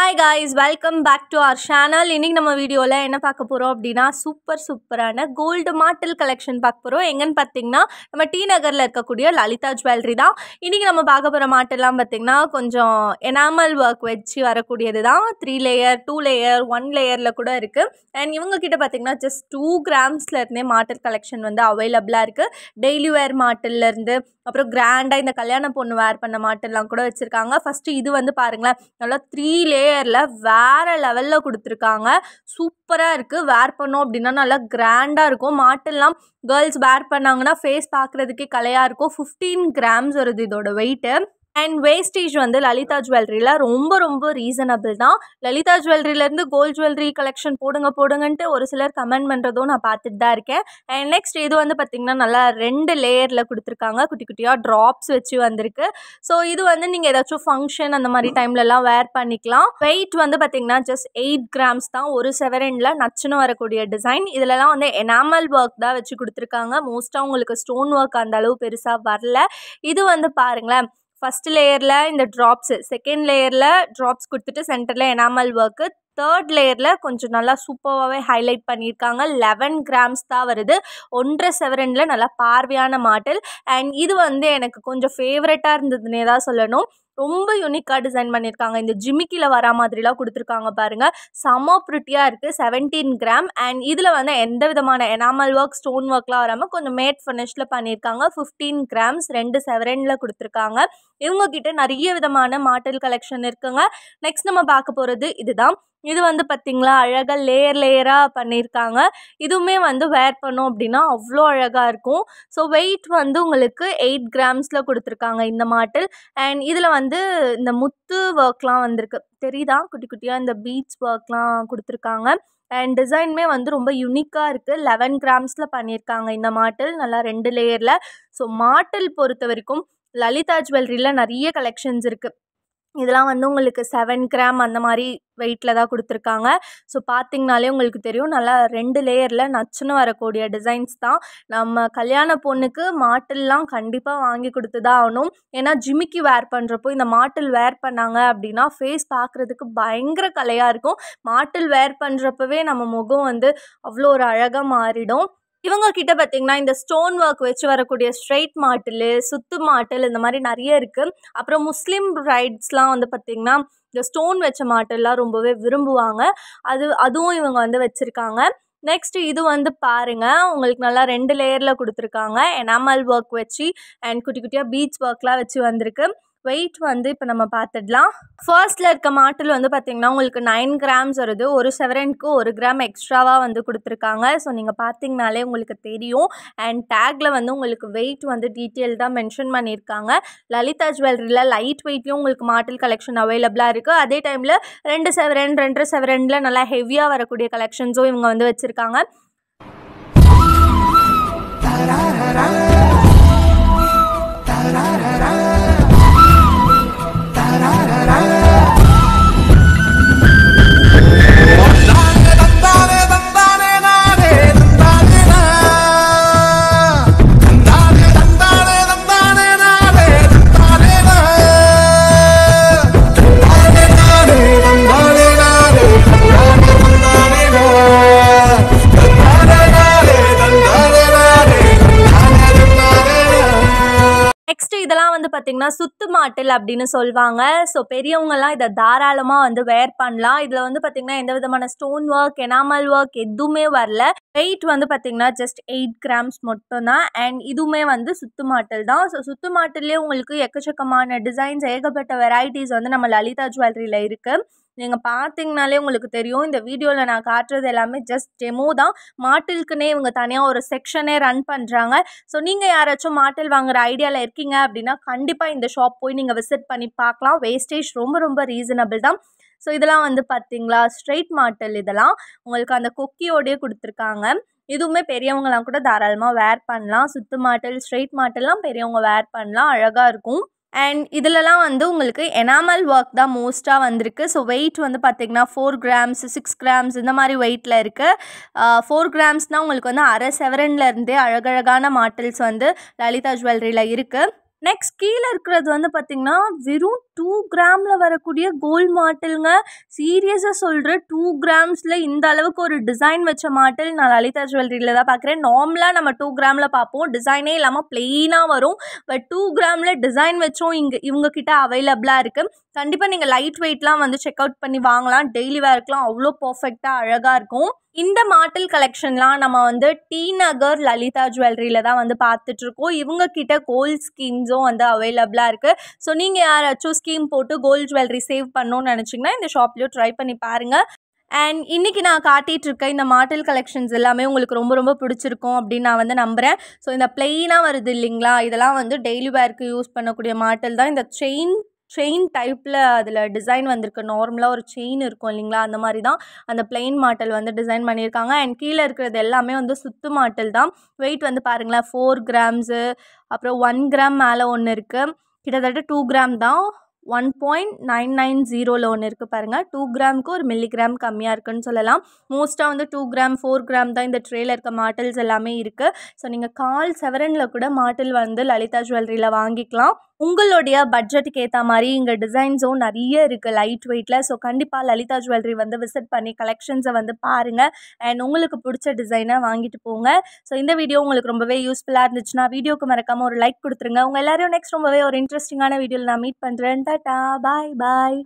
hi guys welcome back to our channel இன்னைக்கு நம்ம வீடியோவில் என்ன பார்க்க போகிறோம் அப்படின்னா சூப்பர் சூப்பரான கோல்டு மாட்டில் கலெக்ஷன் பார்க்க போகிறோம் எங்கன்னு பார்த்தீங்கன்னா நம்ம டி நகரில் இருக்கக்கூடிய லலிதா ஜுவல்லரி தான் இன்றைக்கி நம்ம பார்க்க போகிற மாட்டெல்லாம் பார்த்திங்கன்னா கொஞ்சம் எனாமல் ஒர்க் வச்சு வரக்கூடியது தான் three layer two layer one லேயரில் கூட இருக்குது அண்ட் இவங்கக்கிட்ட பார்த்திங்கன்னா ஜஸ்ட் டூ கிராம்ஸில் இருந்தே மாட்டல் கலெக்ஷன் வந்து அவைலபிளாக இருக்குது டெய்லி வேர் மாட்டிலேருந்து அப்புறம் கிராண்டாக இந்த கல்யாண பொண்ணு வேர் பண்ண மாட்டெல்லாம் கூட வச்சுருக்காங்க ஃபஸ்ட்டு இது வந்து பாருங்களேன் நல்லா த்ரீ லேயர் லேயரில் வேறு லெவலில் கொடுத்துருக்காங்க சூப்பராக இருக்குது வேர் பண்ணோம் அப்படின்னா நல்லா கிராண்டாக இருக்கும் மாட்டெல்லாம் கேர்ள்ஸ் வேர் பண்ணாங்கன்னா ஃபேஸ் பார்க்குறதுக்கே கலையாக இருக்கும் ஃபிஃப்டீன் கிராம்ஸ் வருது இதோட வெயிட்டு அண்ட் வேஸ்டேஜ் வந்து லலிதா ஜுவல்லரியில் ரொம்ப ரொம்ப ரீசனபிள் தான் லலிதா ஜுவல்லரியிலேருந்து கோல்ட் ஜுவல்லரி கலெக்ஷன் போடுங்க போடுங்கன்ட்டு ஒரு சிலர் கமெண்ட் பண்ணுறதும் நான் பார்த்துட்டு தான் இருக்கேன் அண்ட் நெக்ஸ்ட் இது வந்து பார்த்திங்கன்னா நல்லா ரெண்டு லேயரில் கொடுத்துருக்காங்க குட்டி குட்டியாக ட்ராப்ஸ் வச்சு வந்திருக்கு ஸோ இது வந்து நீங்கள் ஏதாச்சும் ஃபங்க்ஷன் அந்த மாதிரி டைம்லலாம் வேர் பண்ணிக்கலாம் வெயிட் வந்து பார்த்திங்கன்னா ஜஸ்ட் எயிட் கிராம்ஸ் தான் ஒரு செவரனில் நச்சுன்னு வரக்கூடிய டிசைன் இதிலலாம் வந்து எனாமல் ஒர்க் தான் வச்சு கொடுத்துருக்காங்க மோஸ்ட்டாக உங்களுக்கு ஸ்டோன் ஒர்க் அந்த அளவு பெருசாக வரல இது வந்து பாருங்களேன் ஃபஸ்ட் லேயரில் இந்த ட்ராப்ஸு செகண்ட் லேயரில் ட்ராப்ஸ் கொடுத்துட்டு சென்டரில் எனாமல் ஒர்க்கு தேர்ட் லேயரில் கொஞ்சம் நல்லா சூப்பராகவே ஹைலைட் பண்ணியிருக்காங்க லெவன் கிராம்ஸ் தான் வருது ஒன்றரை செவரனில் நல்லா பார்வையான மாடல் அண்ட் இது வந்து எனக்கு கொஞ்சம் ஃபேவரட்டாக இருந்ததுன்னே தான் சொல்லணும் ரொம்ப யூனிக்காக டிசைன் பண்ணியிருக்காங்க இந்த ஜிமிக்கியில் வர மாதிரிலாம் கொடுத்துருக்காங்க பாருங்கள் சம ப்ரிட்டியாக இருக்குது செவன்டீன் கிராம் அண்ட் இதில் வந்து எந்த விதமான எனாமல் ஒர்க் ஸ்டோன் ஒர்க்லாம் வராமல் கொஞ்சம் மேட் ஃபினிஷில் பண்ணியிருக்காங்க ஃபிஃப்டீன் கிராம்ஸ் ரெண்டு செவரனில் கொடுத்துருக்காங்க இவங்கக்கிட்ட நிறைய விதமான மாடல் கலெக்ஷன் இருக்குங்க நெக்ஸ்ட் நம்ம பார்க்க போகிறது இதுதான் இது வந்து பார்த்திங்களா அழகாக லேயர் லேயராக பண்ணியிருக்காங்க இதுவுமே வந்து வேர் பண்ணோம் அப்படின்னா அவ்வளோ அழகாக இருக்கும் ஸோ வெயிட் வந்து உங்களுக்கு எயிட் கிராம்ஸில் கொடுத்துருக்காங்க இந்த மாட்டில் அண்ட் இதில் வந்து இந்த முத்து ஒர்க்லாம் வந்திருக்கு தெரியுதா குட்டி குட்டியாக இந்த பீட்ஸ் ஒர்க்லாம் கொடுத்துருக்காங்க அண்ட் டிசைனுமே வந்து ரொம்ப யுனிக்காக இருக்குது லெவன் கிராம்ஸில் பண்ணியிருக்காங்க இந்த மாட்டில் நல்லா ரெண்டு லேயரில் ஸோ மாட்டில் பொறுத்த வரைக்கும் லலிதா ஜுவல்லரியில் நிறைய கலெக்ஷன்ஸ் இருக்குது இதெல்லாம் வந்து உங்களுக்கு செவன் கிராம் அந்த மாதிரி வெயிட்டில் தான் கொடுத்துருக்காங்க ஸோ பார்த்திங்கனாலே உங்களுக்கு தெரியும் நல்லா ரெண்டு லேயரில் நச்சுன்னு வரக்கூடிய டிசைன்ஸ் தான் நம்ம கல்யாண பொண்ணுக்கு மாட்டில்லாம் கண்டிப்பாக வாங்கி கொடுத்து தான் ஆகணும் ஏன்னா ஜிமிக்கு வேர் பண்ணுறப்போ இந்த மாட்டில் வேர் பண்ணாங்க அப்படின்னா ஃபேஸ் பார்க்குறதுக்கு பயங்கர கலையாக இருக்கும் மாட்டில் வேர் பண்ணுறப்பவே நம்ம முகம் வந்து அவ்வளோ ஒரு அழகாக மாறிடும் இவங்க கிட்ட பார்த்தீங்கன்னா இந்த ஸ்டோன் ஒர்க் வச்சு வரக்கூடிய ஸ்ட்ரெயிட் மாட்டில் சுத்து மாட்டில் இந்த மாதிரி நிறைய இருக்குது அப்புறம் முஸ்லீம் ரைட்ஸ்லாம் வந்து பார்த்திங்கன்னா இந்த ஸ்டோன் வச்ச மாட்டெல்லாம் ரொம்பவே விரும்புவாங்க அது அதுவும் இவங்க வந்து வச்சுருக்காங்க நெக்ஸ்ட் இது வந்து பாருங்கள் உங்களுக்கு நல்லா ரெண்டு லேயரில் கொடுத்துருக்காங்க எனாமல் ஒர்க் வச்சு அண்ட் குட்டி குட்டியாக பீச் ஒர்க்லாம் வச்சு வந்திருக்கு வெயிட் வந்து இப்போ நம்ம பார்த்துடலாம் ஃபர்ஸ்ட்டில் இருக்க மாட்டில் வந்து பார்த்திங்கன்னா உங்களுக்கு நைன் கிராம்ஸ் வருது ஒரு செவரனுக்கு ஒரு கிராம் எக்ஸ்ட்ராவாக வந்து கொடுத்துருக்காங்க ஸோ நீங்கள் பார்த்தீங்கனாலே உங்களுக்கு தெரியும் அண்ட் டேக்கில் வந்து உங்களுக்கு வெயிட் வந்து டீட்டெயில் தான் மென்ஷன் பண்ணியிருக்காங்க லலிதா ஜுவல்லரியில் லைட் வெயிட்லேயும் உங்களுக்கு மாட்டில் கலெக்ஷன் அவைலபிளாக இருக்குது அதே டைமில் ரெண்டு செவரன் ரெண்டரை செவரனில் நல்லா ஹெவியாக வரக்கூடிய கலெக்ஷன்ஸும் இவங்க வந்து வச்சுருக்காங்க வந்து பார்த்திங்கன்னா சுத்து மாட்டில் அப்படின்னு சொல்லுவாங்க ஸோ பெரியவங்கெல்லாம் இதை தாராளமாக வந்து வேர் பண்ணலாம் இதில் வந்து பார்த்திங்கன்னா எந்த விதமான ஸ்டோன் ஒர்க் எனாமல் ஒர்க் எதுவுமே வரல வெயிட் வந்து பார்த்திங்கன்னா ஜஸ்ட் எயிட் கிராம்ஸ் மட்டும்தான் அண்ட் இதுவுமே வந்து சுத்து மாட்டில் தான் ஸோ சுத்து மாட்டிலே உங்களுக்கு எக்கச்சக்கமான டிசைன்ஸ் ஏகப்பட்ட வெரைட்டிஸ் வந்து நம்ம லலிதா ஜுவல்லரியில் இருக்குது நீங்கள் பார்த்தீங்கனாலே உங்களுக்கு தெரியும் இந்த வீடியோவில் நான் காட்டுறது எல்லாமே ஜஸ்ட் டெமோ தான் மாட்டிலுக்குன்னே இவங்க தனியாக ஒரு செக்ஷனே ரன் பண்ணுறாங்க ஸோ நீங்கள் யாராச்சும் மாட்டில் வாங்குகிற ஐடியாவில் இருக்கீங்க அப்படின்னா கண்டிப்பாக இந்த ஷாப் போய் நீங்கள் விசிட் பண்ணி பார்க்கலாம் வேஸ்டேஜ் ரொம்ப ரொம்ப ரீசனபிள் தான் ஸோ இதெல்லாம் வந்து பார்த்தீங்களா ஸ்ட்ரெயிட் மாட்டல் இதெல்லாம் உங்களுக்கு அந்த கொக்கியோடயே கொடுத்துருக்காங்க இதுவுமே பெரியவங்களாம் கூட தாராளமாக வேர் பண்ணலாம் சுத்து மாட்டல் ஸ்ட்ரெயிட் மாட்டெல்லாம் பெரியவங்க வேர் பண்ணலாம் அழகாக இருக்கும் அண்ட் இதிலலாம் வந்து உங்களுக்கு எனாமல் ஒர்க் தான் மோஸ்ட்டாக வந்திருக்கு ஸோ வெயிட் வந்து பார்த்திங்கன்னா ஃபோர் கிராம்ஸ் சிக்ஸ் கிராம்ஸ் இந்த மாதிரி வெயிட்டில் இருக்குது ஃபோர் கிராம்ஸ்னால் உங்களுக்கு வந்து அரை செவரன்லேருந்தே அழகழகான மாட்டல்ஸ் வந்து லலிதா ஜுவல்லரியில் இருக்குது நெக்ஸ்ட் கீழே இருக்கிறது வந்து பார்த்திங்கன்னா வெறும் டூ கிராமில் வரக்கூடிய கோல்டு மாட்டிலுங்க சீரியஸாக சொல்கிற டூ கிராம்ஸில் இந்த அளவுக்கு ஒரு டிசைன் வச்ச மாட்டில் நான் லலிதா ஜுவல்லரியில் தான் பார்க்குறேன் நார்மலாக நம்ம டூ கிராமில் பார்ப்போம் டிசைனே இல்லாமல் பிளெயினாக வரும் பட் டூ கிராமில் டிசைன் வச்சும் இங்கே இவங்கக்கிட்ட அவைலபிளாக இருக்குது கண்டிப்பாக நீங்கள் லைட் வெயிட்லாம் வந்து செக் அவுட் பண்ணி வாங்கலாம் டெய்லி வேர்க்கெலாம் அவ்வளோ பர்ஃபெக்டாக அழகாக இருக்கும் இந்த மாட்டில் கலெக்ஷன்லாம் நம்ம வந்து டி நகர் லலிதா ஜுவல்லரியில் தான் வந்து பார்த்துட்ருக்கோம் இவங்கக்கிட்ட கோல்ட் ஸ்கீம்ஸும் வந்து அவைலபிளாக இருக்குது ஸோ நீங்கள் யாராச்சும் ஸ்கீம் ஸ்கீம் போட்டு கோல்டு ஜுவல்லரி சேவ் பண்ணணும்னு நினச்சிங்கன்னா இந்த ஷாப்லேயும் ட்ரை பண்ணி பாருங்கள் அண்ட் இன்றைக்கி நான் காட்டிகிட்ருக்க இந்த மாடல் கலெக்ஷன்ஸ் எல்லாமே உங்களுக்கு ரொம்ப ரொம்ப பிடிச்சிருக்கும் அப்படின்னு நான் வந்து நம்புகிறேன் ஸோ இந்த பிளெயினாக வருது இல்லைங்களா இதெல்லாம் வந்து டெய்லி வேர்க்கு யூஸ் பண்ணக்கூடிய மாடல் தான் இந்த செயின் செயின் டைப்பில் அதில் டிசைன் வந்திருக்கு நார்மலாக ஒரு செயின் இருக்கும் இல்லைங்களா அந்த மாதிரி தான் அந்த பிளெயின் மாட்டல் வந்து டிசைன் பண்ணியிருக்காங்க அண்ட் கீழே இருக்கிறது எல்லாமே வந்து சுத்து மாட்டல் தான் வெயிட் வந்து பாருங்களேன் ஃபோர் கிராம்ஸு அப்புறம் ஒன் கிராம் மேலே ஒன்று இருக்குது கிட்டத்தட்ட டூ கிராம் தான் ஒன் பாயிண்ட் நைன் நைன் ஜீரோவில் ஒன்று இருக்குது பாருங்கள் டூ கிராமுக்கு ஒரு மில்லி கிராம் கம்மியாக இருக்குன்னு சொல்லலாம் மோஸ்ட்டாக வந்து டூ கிராம் ஃபோர் கிராம் தான் இந்த ட்ரேயில் இருக்க மாட்டல்ஸ் எல்லாமே இருக்குது ஸோ நீங்கள் கால் செவரனில் கூட மாட்டில் வந்து லலிதா ஜுவல்லரியில் வாங்கிக்கலாம் உங்களுடைய பட்ஜெட்டுக்கு ஏற்ற மாதிரி இங்கே டிசைன்ஸும் நிறைய இருக்குது லைட் வெயிட்டில் ஸோ கண்டிப்பாக லலிதா ஜுவல்லரி வந்து விசிட் பண்ணி கலெக்ஷன்ஸை வந்து பாருங்கள் அண்ட் உங்களுக்கு பிடிச்ச டிசைனை வாங்கிட்டு போங்க ஸோ இந்த வீடியோ உங்களுக்கு ரொம்பவே யூஸ்ஃபுல்லாக இருந்துச்சுன்னா வீடியோக்கு மறக்காமல் ஒரு லைக் கொடுத்துருங்க உங்கள் எல்லாரையும் நெக்ஸ்ட் ரொம்பவே ஒரு இன்ட்ரெஸ்டிங்கான வீடியோவில் நான் மீட் பண்ணுறேன் டாட்டா பாய் பாய்